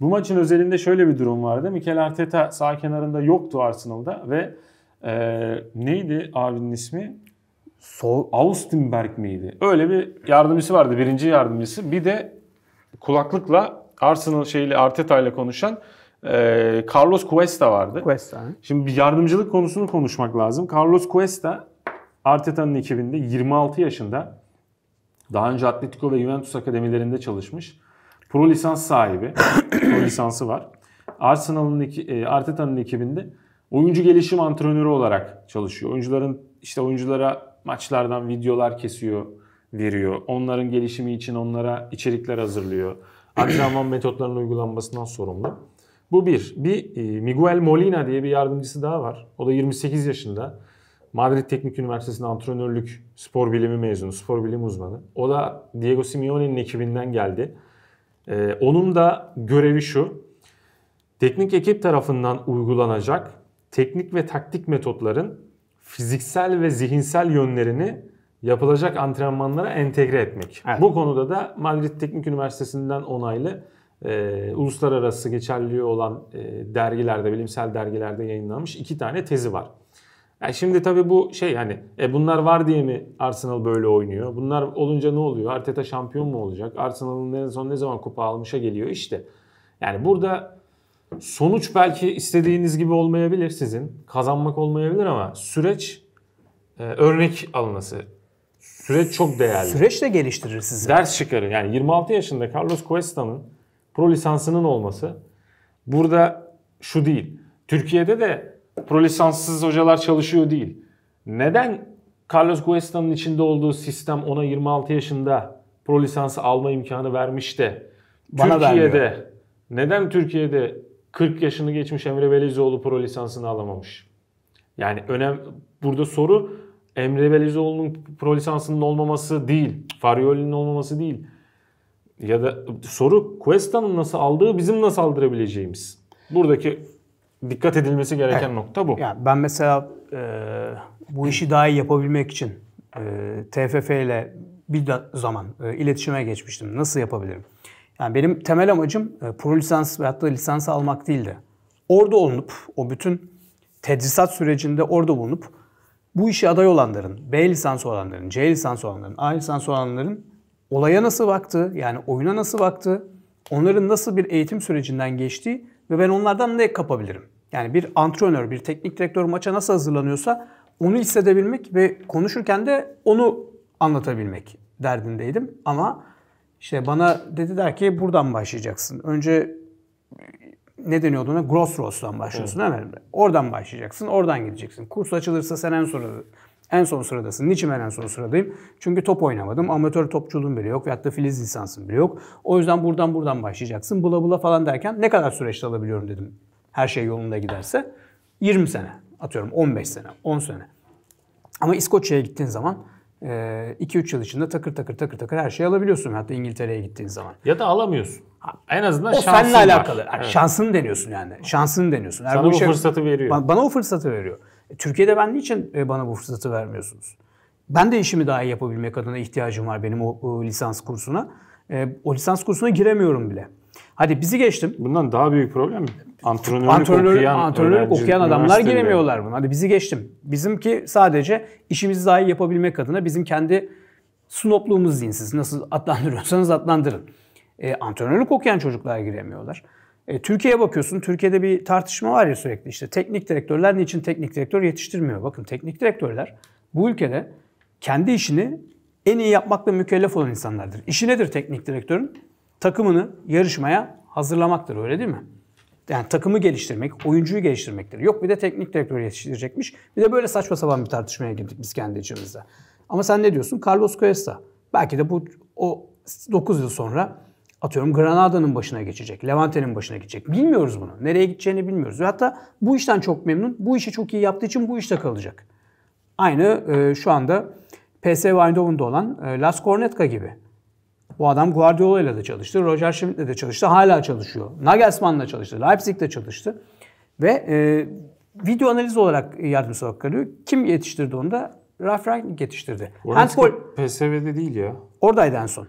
Bu maçın özelinde şöyle bir durum vardı. Mikel Arteta sağ kenarında yoktu Arsenal'da ve e, neydi abinin ismi? So Austinberg miydi? Öyle bir yardımcısı vardı. Birinci yardımcısı. Bir de kulaklıkla Arsenal şeyle Arteta ile konuşan e, Carlos Cuesta vardı. Cuesta. Şimdi bir yardımcılık konusunu konuşmak lazım. Carlos Cuesta Arteta'nın ekibinde 26 yaşında. Daha önce Atletico ve Juventus akademilerinde çalışmış. Pro lisans sahibi. pro lisansı var. Arsenal'ın e, Arteta'nın ekibinde oyuncu gelişim antrenörü olarak çalışıyor. Oyuncuların işte oyunculara maçlardan videolar kesiyor, veriyor. Onların gelişimi için onlara içerikler hazırlıyor. Antrenman metotlarının uygulanmasından sorumlu. Bu bir. Bir e, Miguel Molina diye bir yardımcısı daha var. O da 28 yaşında. Madrid Teknik Üniversitesi'nde antrenörlük spor bilimi mezunu, spor bilimi uzmanı. O da Diego Simeone'nin ekibinden geldi. Ee, onun da görevi şu. Teknik ekip tarafından uygulanacak teknik ve taktik metotların fiziksel ve zihinsel yönlerini yapılacak antrenmanlara entegre etmek. Evet. Bu konuda da Madrid Teknik Üniversitesi'nden onaylı e, uluslararası geçerliliği olan e, dergilerde, bilimsel dergilerde yayınlanmış iki tane tezi var. Yani e, şimdi tabii bu şey hani e bunlar var diye mi Arsenal böyle oynuyor? Bunlar olunca ne oluyor? Arteta şampiyon mu olacak? Arsenal'ın en son ne zaman kupa almışa geliyor? işte. Yani burada sonuç belki istediğiniz gibi olmayabilir sizin. Kazanmak olmayabilir ama süreç e, örnek alınası. Süreç çok değerli. Süreç de geliştirir sizi. Ders çıkarır. Yani 26 yaşında Carlos Cuesta'nın pro lisansının olması burada şu değil. Türkiye'de de pro lisanssız hocalar çalışıyor değil. Neden Carlos Cuesta'nın içinde olduğu sistem ona 26 yaşında pro lisansı alma imkanı vermiş de Bana Türkiye'de vermiyor. neden Türkiye'de 40 yaşını geçmiş Emre Belizoğlu pro lisansını alamamış? Yani önem burada soru Emre Belizoğlu'nun pro lisansının olmaması değil, Farioli'nin olmaması değil. Ya da soru Cuesta'nın nasıl aldığı bizim nasıl aldırabileceğimiz. Buradaki dikkat edilmesi gereken evet. nokta bu. Yani ben mesela e, bu işi daha iyi yapabilmek için e, TFF ile bir zaman e, iletişime geçmiştim. Nasıl yapabilirim? Yani benim temel amacım e, pro lisans ve hatta lisans almak değildi. Orada olunup o bütün tedrisat sürecinde orada bulunup bu işe aday olanların, B lisansı olanların, C lisansı olanların, A lisansı olanların olaya nasıl baktı, yani oyuna nasıl baktı, onların nasıl bir eğitim sürecinden geçtiği ve ben onlardan ne kapabilirim? Yani bir antrenör, bir teknik direktör maça nasıl hazırlanıyorsa onu hissedebilmek ve konuşurken de onu anlatabilmek derdindeydim. Ama işte bana dediler ki buradan başlayacaksın. Önce ne deniyordu ona? Ross'tan başlıyorsun evet. değil mi? Oradan başlayacaksın, oradan gideceksin. Kurs açılırsa sen en sonra en son sıradasın. Niçin ben en son sıradayım? Çünkü top oynamadım. Amatör topçuluğum bile yok. Veyahut da filiz lisansım bile yok. O yüzden buradan buradan başlayacaksın. Bula bula falan derken ne kadar süreçte alabiliyorum dedim. Her şey yolunda giderse. 20 sene. Atıyorum 15 sene, 10 sene. Ama İskoçya'ya gittiğin zaman 2-3 yıl içinde takır takır takır takır her şeyi alabiliyorsun. Hatta İngiltere'ye gittiğin zaman. Ya da alamıyorsun. En azından o şansın seninle alakalı. Var. Evet. Şansını deniyorsun yani. Şansını deniyorsun. Eğer Sana bu şey, fırsatı veriyor. Bana, bana o fırsatı veriyor. Türkiye'de ben niçin e, bana bu fırsatı vermiyorsunuz? Ben de işimi daha iyi yapabilmek adına ihtiyacım var benim o, o lisans kursuna. E, o lisans kursuna giremiyorum bile. Hadi bizi geçtim. Bundan daha büyük problem antrenörlük, antrenörlük okuyan, antrenörlük okuyan adamlar giremiyorlar buna. Hadi bizi geçtim. Bizimki sadece işimizi daha iyi yapabilmek adına bizim kendi snopluğumuz dinsiz. Nasıl adlandırıyorsanız adlandırın. E, antrenörlük okuyan çocuklar giremiyorlar. E, Türkiye'ye bakıyorsun. Türkiye'de bir tartışma var ya sürekli işte teknik direktörler niçin teknik direktör yetiştirmiyor? Bakın teknik direktörler bu ülkede kendi işini en iyi yapmakla mükellef olan insanlardır. İşi nedir teknik direktörün? Takımını yarışmaya hazırlamaktır öyle değil mi? Yani takımı geliştirmek, oyuncuyu geliştirmektir. Yok bir de teknik direktör yetiştirecekmiş. Bir de böyle saçma sapan bir tartışmaya girdik biz kendi içimizde. Ama sen ne diyorsun? Carlos Cuesta. Belki de bu o 9 yıl sonra atıyorum Granada'nın başına geçecek, Levante'nin başına geçecek. Bilmiyoruz bunu. Nereye gideceğini bilmiyoruz. hatta bu işten çok memnun. Bu işi çok iyi yaptığı için bu işte kalacak. Aynı e, şu anda PSV Eindhoven'da olan e, Las Cornetka gibi. Bu adam Guardiola ile de çalıştı, Roger Schmidt ile de çalıştı, hala çalışıyor. Nagelsmann ile çalıştı, Leipzig'de çalıştı. Ve e, video analiz olarak yardımcısı olarak kalıyor. Kim yetiştirdi onu da? Ralf Rangnick yetiştirdi. Handball... PSV'de değil ya. Oradaydı en son.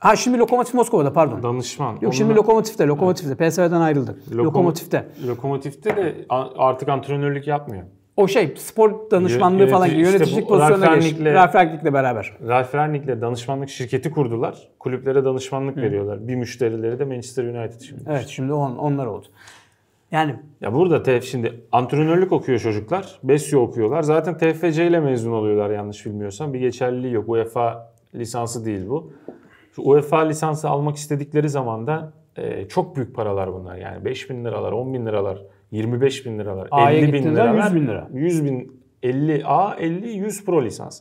Ha şimdi Lokomotif Moskova'da pardon. Danışman. Yok Onunla... şimdi Lokomotif'te, Lokomotif'te. Evet. PSV'den ayrıldı. Lokom... Lokomotif'te. Lokomotif'te de artık antrenörlük yapmıyor. O şey spor danışmanlığı Yö- falan gibi işte yöneticilik pozisyonuna geçti. Ralf Rangnick'le beraber. Ralf Rangnick'le danışmanlık şirketi kurdular. Kulüplere danışmanlık Hı. veriyorlar. Bir müşterileri de Manchester United şimdi. Evet şimdi on, onlar oldu. Yani ya burada TF şimdi antrenörlük okuyor çocuklar. Besyo okuyorlar. Zaten TFC ile mezun oluyorlar yanlış bilmiyorsam. Bir geçerliliği yok. UEFA lisansı değil bu. UEFA lisansı almak istedikleri zaman da e, çok büyük paralar bunlar. Yani 5 bin liralar, 10 bin liralar, 25 bin liralar, A'ya 50 bin liralar. 100 bin lira. 100 bin, 50 A, 50, 100 pro lisans.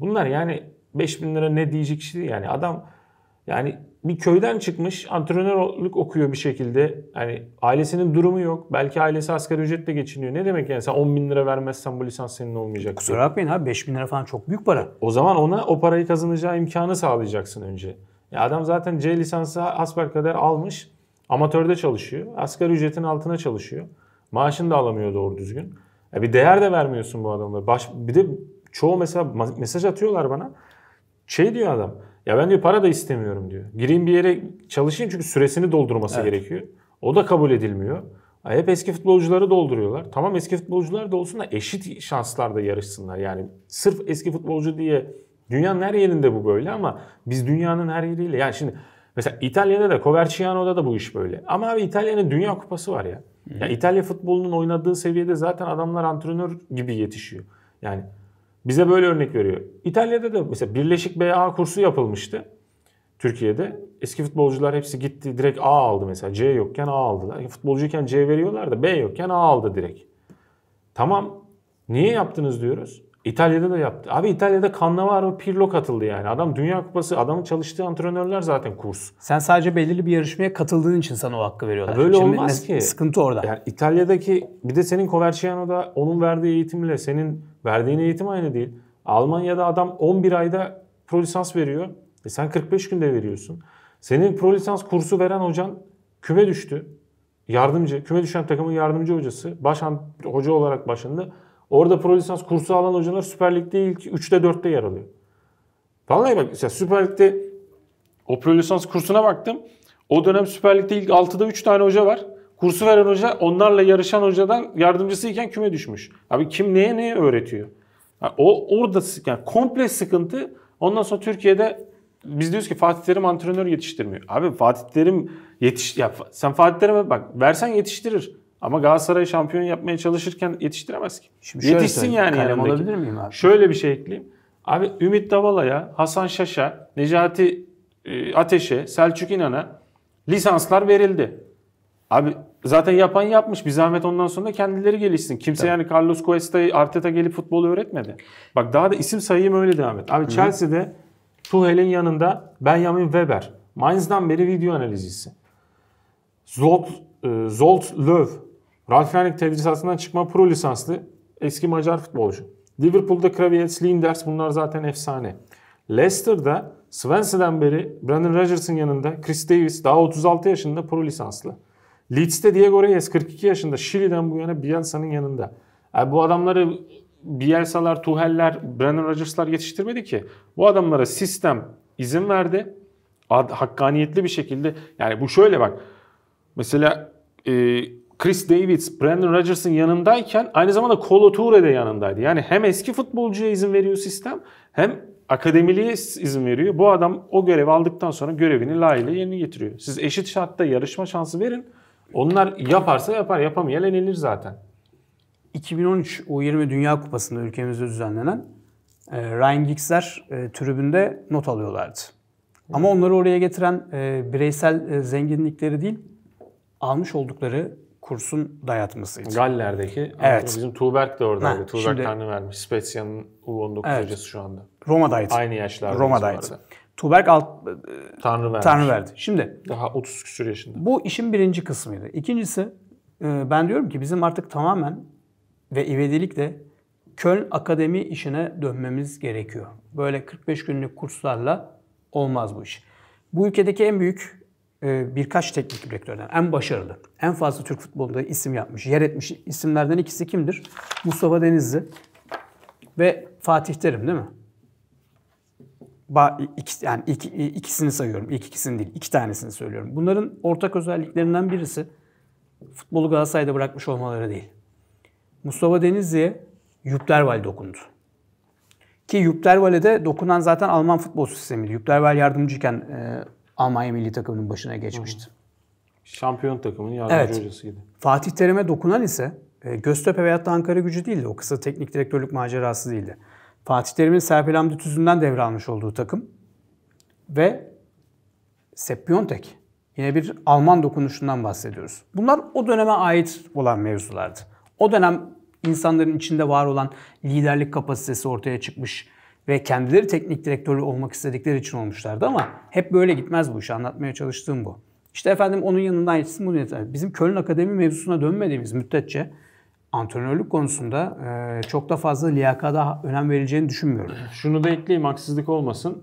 Bunlar yani 5 bin lira ne diyecek kişi değil. Yani adam yani bir köyden çıkmış antrenörlük okuyor bir şekilde. Yani ailesinin durumu yok. Belki ailesi asgari ücretle geçiniyor. Ne demek yani sen 10 bin lira vermezsen bu lisans senin olmayacak. Kusura bakmayın abi 5 bin lira falan çok büyük para. O zaman ona o parayı kazanacağı imkanı sağlayacaksın önce. Ya adam zaten C lisansı kadar almış. Amatörde çalışıyor. Asgari ücretin altına çalışıyor. Maaşını da alamıyor doğru düzgün. Ya e bir değer de vermiyorsun bu adamlara. Baş, bir de çoğu mesela mesaj atıyorlar bana. Şey diyor adam. Ya ben diyor para da istemiyorum diyor. Gireyim bir yere çalışayım çünkü süresini doldurması evet. gerekiyor. O da kabul edilmiyor. E hep eski futbolcuları dolduruyorlar. Tamam eski futbolcular da olsun da eşit şanslarda yarışsınlar. Yani sırf eski futbolcu diye Dünyanın her yerinde bu böyle ama biz dünyanın her yeriyle yani şimdi mesela İtalya'da da Coverciano'da da bu iş böyle. Ama abi İtalya'nın Dünya Kupası var ya. Hı. Ya İtalya futbolunun oynadığı seviyede zaten adamlar antrenör gibi yetişiyor. Yani bize böyle örnek veriyor. İtalya'da da mesela Birleşik BA kursu yapılmıştı. Türkiye'de eski futbolcular hepsi gitti direkt A aldı mesela. C yokken A aldılar. E, futbolcuyken C veriyorlar da B yokken A aldı direkt. Tamam niye yaptınız diyoruz. İtalya'da da yaptı. Abi İtalya'da kanla var mı Pirlo katıldı yani. Adam Dünya Kupası, adamın çalıştığı antrenörler zaten kurs. Sen sadece belirli bir yarışmaya katıldığın için sana o hakkı veriyorlar. Ya böyle Şimdi olmaz ki. Sıkıntı orada. Yani İtalya'daki bir de senin Coverciano'da onun verdiği eğitimle senin verdiğin eğitim aynı değil. Almanya'da adam 11 ayda pro lisans veriyor. E sen 45 günde veriyorsun. Senin pro lisans kursu veren hocan küme düştü. Yardımcı, küme düşen takımın yardımcı hocası. Baş hoca olarak başında. Orada pro lisans kursu alan hocalar Süper Lig'de ilk 3'te 4'te yer alıyor. Vallahi bak mesela Süper Lig'de o pro lisans kursuna baktım. O dönem Süper Lig'de ilk 6'da 3 tane hoca var. Kursu veren hoca onlarla yarışan hocadan yardımcısıyken küme düşmüş. Abi kim neye neye öğretiyor? Yani o orada yani komple sıkıntı. Ondan sonra Türkiye'de biz diyoruz ki Fatih Terim antrenör yetiştirmiyor. Abi Fatih Terim yetiş ya sen Fatih Terim'e bak versen yetiştirir. Ama Galatasaray şampiyon yapmaya çalışırken yetiştiremez ki. Şimdi Yetişsin yani olabilir miyim abi? Şöyle bir şey ekleyeyim. Abi Ümit Davala'ya, Hasan Şaş'a, Necati e, Ateş'e, Selçuk İnan'a lisanslar verildi. Abi zaten yapan yapmış. Bir zahmet ondan sonra kendileri gelişsin. Kimse Tabii. yani Carlos Cuesta'yı Arteta gelip futbolu öğretmedi. Bak daha da isim sayayım öyle devam et. Abi Hı-hı. Chelsea'de Tuchel'in yanında Benjamin Weber. Mainz'dan beri video analizisi. Zolt, e, Zolt Löw Ralf Rangnick tedrisatından çıkma pro lisanslı eski Macar futbolcu. Liverpool'da Kraviyet, Linders bunlar zaten efsane. Leicester'da Swansea'den beri Brandon Rodgers'ın yanında Chris Davis daha 36 yaşında pro lisanslı. Leeds'te Diego Reyes 42 yaşında Şili'den bu yana Bielsa'nın yanında. Yani e, bu adamları Bielsa'lar, Tuhel'ler, Brandon Rodgers'lar yetiştirmedi ki. Bu adamlara sistem izin verdi. Ad, hakkaniyetli bir şekilde yani bu şöyle bak. Mesela e, Chris Davids, Brandon Rodgers'ın yanındayken aynı zamanda Colo Toure de yanındaydı. Yani hem eski futbolcuya izin veriyor sistem hem akademiliğe izin veriyor. Bu adam o görevi aldıktan sonra görevini layığıyla yerine getiriyor. Siz eşit şartta yarışma şansı verin. Onlar yaparsa yapar, yapamayan yenilir zaten. 2013 U20 Dünya Kupası'nda ülkemizde düzenlenen e, Ryan Giggs'ler e, tribünde not alıyorlardı. Ama onları oraya getiren e, bireysel zenginlikleri değil, almış oldukları kursun dayatması için. Galler'deki. Evet. Bizim Tuğberk de oradaydı. Ha, Tuğberk şimdi, tane vermiş. Spezia'nın U19 evet, hocası şu anda. Roma'daydı. Aynı yaşlarda. Roma'daydı. Tuğberk alt, Tanrı verdi. Tanrı verdi. Şimdi daha 30 küsur yaşında. Bu işin birinci kısmıydı. İkincisi e, ben diyorum ki bizim artık tamamen ve ivedilikle Köln Akademi işine dönmemiz gerekiyor. Böyle 45 günlük kurslarla olmaz bu iş. Bu ülkedeki en büyük e, birkaç teknik direktörden en başarılı, en fazla Türk futbolunda isim yapmış, yer etmiş isimlerden ikisi kimdir? Mustafa Denizli ve Fatih Terim değil mi? Ba, iki, yani iki, ikisini sayıyorum. İlk ikisini değil, iki tanesini söylüyorum. Bunların ortak özelliklerinden birisi futbolu Galatasaray'da bırakmış olmaları değil. Mustafa Denizli'ye Yupderval dokundu. Ki Yupderval'e de dokunan zaten Alman futbol sistemiydi. Yupderval yardımcıyken e, Almanya milli takımının başına geçmişti. Şampiyon takımın yardımcı evet. hocasıydı. Fatih Terim'e dokunan ise e, Göztepe veyahut da Ankara gücü değildi. O kısa teknik direktörlük macerası değildi. Fatih Terim'in Serpil Hamdi Tüzü'nden devralmış olduğu takım ve Sepiontek Yine bir Alman dokunuşundan bahsediyoruz. Bunlar o döneme ait olan mevzulardı. O dönem insanların içinde var olan liderlik kapasitesi ortaya çıkmış ve kendileri teknik direktörü olmak istedikleri için olmuşlardı ama hep böyle gitmez bu iş. Anlatmaya çalıştığım bu. İşte efendim onun yanından yetişsin bunu yetişsin. Bizim Köln Akademi mevzusuna dönmediğimiz müddetçe antrenörlük konusunda e, çok da fazla liyakada önem verileceğini düşünmüyorum. Şunu da ekleyeyim haksızlık olmasın.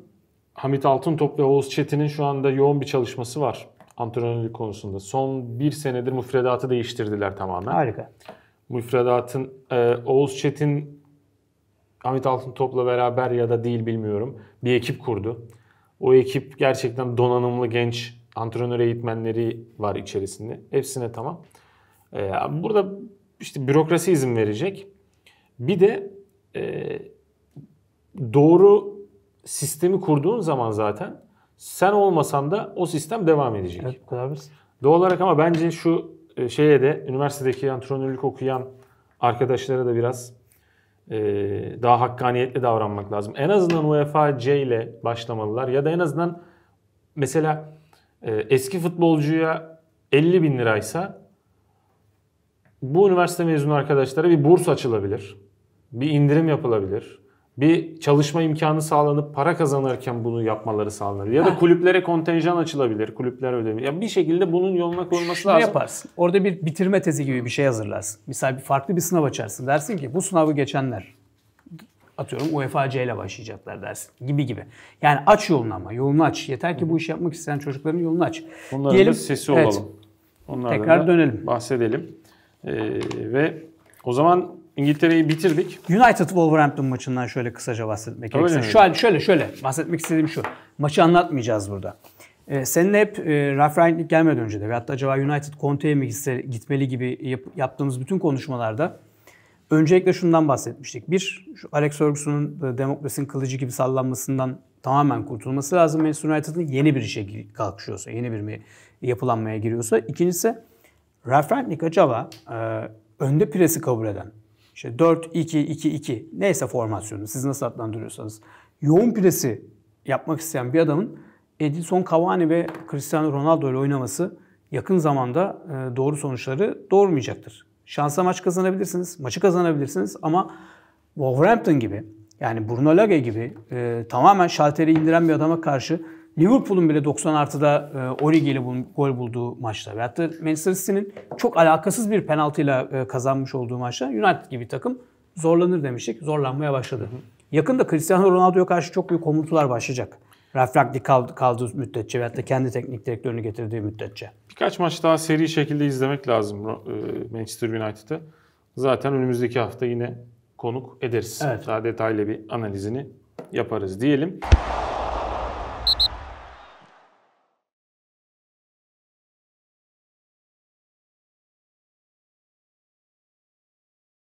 Hamit Altıntop ve Oğuz Çetin'in şu anda yoğun bir çalışması var antrenörlük konusunda. Son bir senedir müfredatı değiştirdiler tamamen. Harika. Müfredatın e, Oğuz Çetin Hamit Altıntop'la beraber ya da değil bilmiyorum bir ekip kurdu. O ekip gerçekten donanımlı genç antrenör eğitmenleri var içerisinde. Hepsine tamam. Ee, burada işte bürokrasi izin verecek. Bir de e, doğru sistemi kurduğun zaman zaten sen olmasan da o sistem devam edecek. Evet, beraber. Doğal olarak ama bence şu e, şeye de üniversitedeki antrenörlük okuyan arkadaşlara da biraz ee, daha hakkaniyetli davranmak lazım. En azından UEFA C ile başlamalılar ya da en azından mesela e, eski futbolcuya 50 bin liraysa bu üniversite mezunu arkadaşlara bir burs açılabilir. Bir indirim yapılabilir bir çalışma imkanı sağlanıp para kazanırken bunu yapmaları sağlanır. Ya da kulüplere kontenjan açılabilir, kulüpler ödemi. Ya bir şekilde bunun yoluna koyulması Şunu lazım. yaparsın. Orada bir bitirme tezi gibi bir şey hazırlarsın. Mesela bir farklı bir sınav açarsın. Dersin ki bu sınavı geçenler atıyorum UEFA C ile başlayacaklar dersin gibi gibi. Yani aç yolunu ama yolunu aç. Yeter ki bu işi yapmak isteyen çocukların yolunu aç. Bunların Diyelim, da sesi evet, olalım. Onlardan Tekrar dönelim. Bahsedelim. Ee, ve o zaman İngiltere'yi bitirdik. United Wolverhampton maçından şöyle kısaca bahsetmek istiyorum. Şu an şöyle şöyle bahsetmek istediğim şu. Maçı anlatmayacağız burada. Ee, seninle hep e, Ralf Rangnick gelmeden önce de ve hatta acaba United Conte'ye mi gitse, gitmeli gibi yap, yaptığımız bütün konuşmalarda öncelikle şundan bahsetmiştik. Bir, şu Alex Ferguson'un e, demokrasinin kılıcı gibi sallanmasından tamamen kurtulması lazım. Manchester United'ın yeni bir işe kalkışıyorsa, yeni bir yapılanmaya giriyorsa. İkincisi Ralf Rangnick acaba e, önde presi kabul eden, işte 4-2-2-2 neyse formasyonu siz nasıl adlandırıyorsanız. Yoğun presi yapmak isteyen bir adamın Edilson Cavani ve Cristiano Ronaldo ile oynaması yakın zamanda e, doğru sonuçları doğurmayacaktır. Şansa maç kazanabilirsiniz, maçı kazanabilirsiniz ama Wolverhampton gibi yani Bruno Lage gibi e, tamamen şalteri indiren bir adama karşı Liverpool'un bile 90 artıda e, Origi gol bulduğu maçta ve hatta Manchester City'nin çok alakasız bir penaltıyla e, kazanmış olduğu maçta United gibi takım zorlanır demiştik. Zorlanmaya başladı. Hı hı. Yakında Cristiano Ronaldo'ya karşı çok büyük komutlar başlayacak. Ralf Ragnick kaldı, kaldığı müddetçe ve hatta kendi teknik direktörünü getirdiği müddetçe. Birkaç maç daha seri şekilde izlemek lazım e, Manchester United'ı. Zaten önümüzdeki hafta yine konuk ederiz. Evet. Daha detaylı bir analizini yaparız diyelim.